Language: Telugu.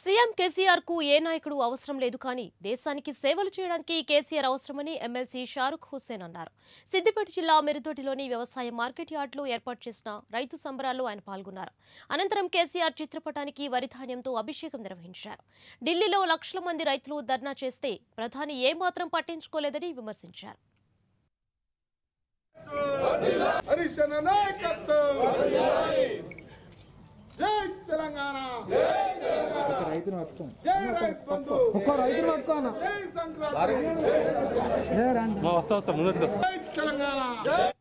సీఎం కేసీఆర్ కు ఏ నాయకుడు అవసరం లేదు కానీ దేశానికి సేవలు చేయడానికి కేసీఆర్ అవసరమని ఎమ్మెల్సీ షారుఖ్ హుస్సేన్ అన్నారు సిద్దిపేట జిల్లా మెరుదోటిలోని వ్యవసాయ మార్కెట్ యార్డులో ఏర్పాటు చేసిన రైతు సంబరాల్లో ఆయన పాల్గొన్నారు అనంతరం కేసీఆర్ చిత్రపటానికి వరిధాన్యంతో అభిషేకం నిర్వహించారు ఢిల్లీలో లక్షల మంది రైతులు ధర్నా చేస్తే ప్రధాని ఏమాత్రం పట్టించుకోలేదని విమర్శించారు జై తెలంగాణ రైతును పట్టుకో ఒక్క రైతును అన్న వస్తా వస్తా ముందు